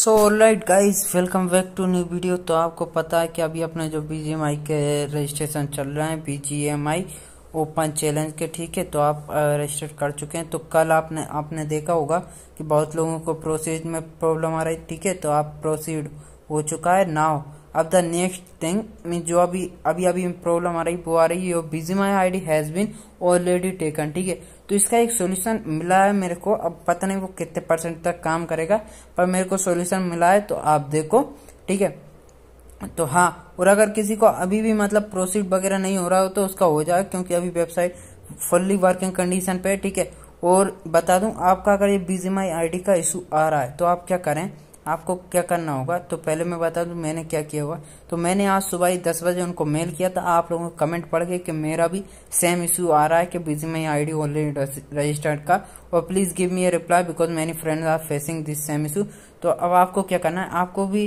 so right guys welcome back to new video तो आपको पता है कि अभी अपने जो बी के रजिस्ट्रेशन चल रहे हैं बी ओपन चैलेंज के ठीक है तो आप रजिस्टर कर चुके हैं तो कल आपने आपने देखा होगा कि बहुत लोगों को प्रोसीड में प्रॉब्लम आ रही ठीक है तो आप प्रोसीड हो चुका है नाव अब द नेक्स्ट थिंग मीन जो अभी अभी अभी प्रॉब्लम आ रही वो आ रही है B G M I I D has been already taken ठीक है तो इसका एक सोल्यूशन मिला है मेरे को अब पता नहीं वो कितने परसेंट तक काम करेगा पर मेरे को सोल्यूशन मिला है तो आप देखो ठीक है तो हाँ और अगर किसी को अभी भी मतलब प्रोसीड वगैरह नहीं हो रहा हो तो उसका हो जाएगा क्योंकि अभी वेबसाइट फुल्ली वर्किंग कंडीशन पे है ठीक है और बता दूं आपका अगर ये बीजीमाई आईडी का इशू आ रहा है तो आप क्या करें आपको क्या करना होगा तो पहले मैं बता दूं मैंने क्या किया होगा तो मैंने आज सुबह ही दस बजे उनको मेल किया था आप लोगों को कमेंट पड़ गए कि मेरा भी सेम इशू आ रहा है कि B G M I I D already registered का और please give me a reply because many friends are facing this same issue तो अब आपको क्या करना है आपको भी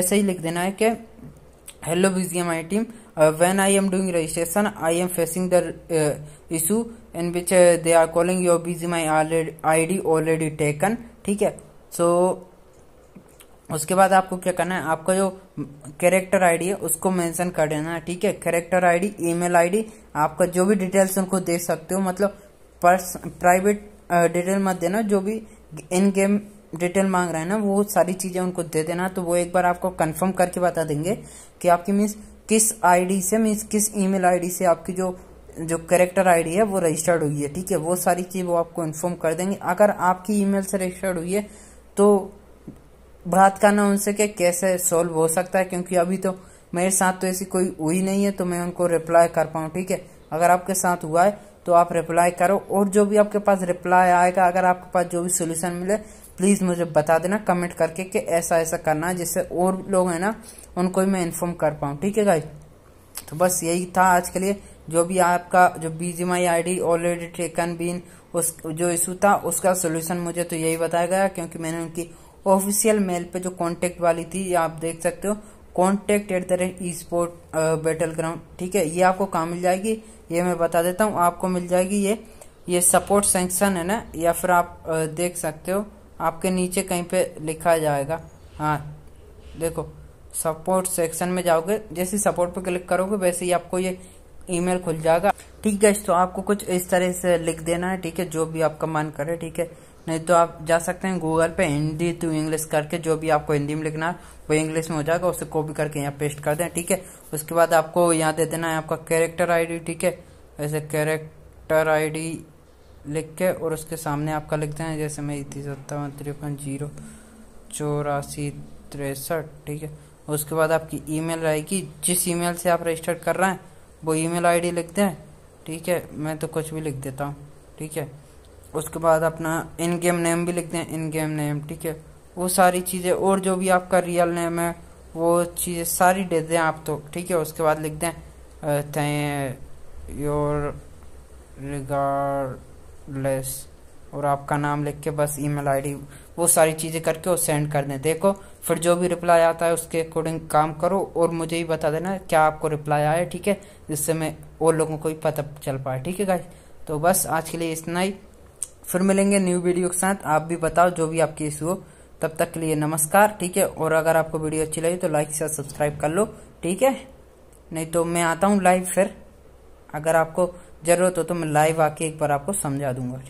ऐसे ही लिख देना है कि hello B G M I team when I am doing registration I am facing the issue in which they are calling your B G M I I D already taken ठीक है so उसके बाद आपको क्या करना है आपका जो कैरेक्टर आईडी है उसको मेंशन कर देना है ठीक है कैरेक्टर आईडी ईमेल आईडी आपका जो भी डिटेल्स उनको दे सकते हो मतलब पर्स प्राइवेट डिटेल मत देना जो भी इन गेम डिटेल मांग रहा है ना वो सारी चीज़ें उनको दे देना तो वो एक बार आपको कंफर्म करके बता देंगे कि आपकी मीन्स किस आईडी से मीन्स किस ईमेल आईडी से आपकी जो जो करेक्टर आईडी है वो रजिस्टर्ड हुई है ठीक है वो सारी चीज़ वो आपको इन्फॉर्म कर देंगे अगर आपकी ईमेल से रजिस्टर्ड हुई है तो बात करना उनसे कि कैसे सॉल्व हो सकता है क्योंकि अभी तो मेरे साथ तो ऐसी कोई हुई नहीं है तो मैं उनको रिप्लाई कर पाऊँ ठीक है अगर आपके साथ हुआ है तो आप रिप्लाई करो और जो भी आपके पास रिप्लाई आएगा अगर आपके पास जो भी सोल्यूशन मिले प्लीज़ मुझे बता देना कमेंट करके कि ऐसा ऐसा करना है जिससे और लोग हैं ना उनको भी मैं इन्फॉर्म कर पाऊँ ठीक है भाई तो बस यही था आज के लिए जो भी आपका जो B G M I I D already taken been उस जो इशू था उसका सोल्यूशन मुझे तो यही बताया गया क्योंकि मैंने उनकी ऑफिशियल मेल पे जो कॉन्टेक्ट वाली थी ये आप देख सकते हो contact at the rate e sport battle ground ठीक है ये आपको कहाँ मिल जाएगी ये मैं बता देता हूँ आपको मिल जाएगी ये ये सपोर्ट सेंक्शन है ना या फिर आप देख सकते हो आपके नीचे कहीं पे लिखा जाएगा हाँ देखो सपोर्ट सेक्शन में जाओगे जैसे सपोर्ट पे क्लिक करोगे वैसे ही आपको ये ईमेल खुल जाएगा ठीक है तो आपको कुछ इस तरह से लिख देना है ठीक है जो भी आपका मन करे ठीक है नहीं तो आप जा सकते हैं गूगल पे हिंदी टू इंग्लिश करके जो भी आपको हिंदी में लिखना है वो इंग्लिश में हो जाएगा उसे कॉपी करके यहाँ पेस्ट कर दें ठीक है उसके बाद आपको यहाँ दे देना है आपका कैरेक्टर आईडी ठीक है ऐसे कैरेक्टर आईडी लिख के और उसके सामने आपका लिखते हैं जैसे मैं सत्तावन तिरपन जीरो चौरासी तिरसठ ठीक है उसके बाद आपकी ई मेल आएगी जिस ई मेल से आप रजिस्टर कर रहे हैं वो ई मेल आई डी लिख दें ठीक है मैं तो कुछ भी लिख देता हूँ ठीक है उसके बाद अपना इन गेम नेम भी लिखते हैं इन गेम नेम ठीक है वो सारी चीज़ें और जो भी आपका रियल नेम है वो चीज़ें सारी दे दें आप तो ठीक है उसके बाद लिख दें थे योर रिगार्डलेस और आपका नाम लिख के बस ईमेल आईडी वो सारी चीज़ें करके वो सेंड कर दें देखो फिर जो भी रिप्लाई आता है उसके अकॉर्डिंग काम करो और मुझे ही बता देना क्या आपको रिप्लाई आया ठीक है जिससे मैं और लोगों को भी पता चल पाए ठीक है गाइज तो बस आज के लिए इतना ही फिर मिलेंगे न्यू वीडियो के साथ आप भी बताओ जो भी आपकी इश्यू हो तब तक के लिए नमस्कार ठीक है और अगर आपको वीडियो अच्छी लगी तो लाइक से सब्सक्राइब कर लो ठीक है नहीं तो मैं आता हूँ लाइव फिर अगर आपको जरूरत हो तो मैं लाइव आके एक बार आपको समझा दूंगा ठीक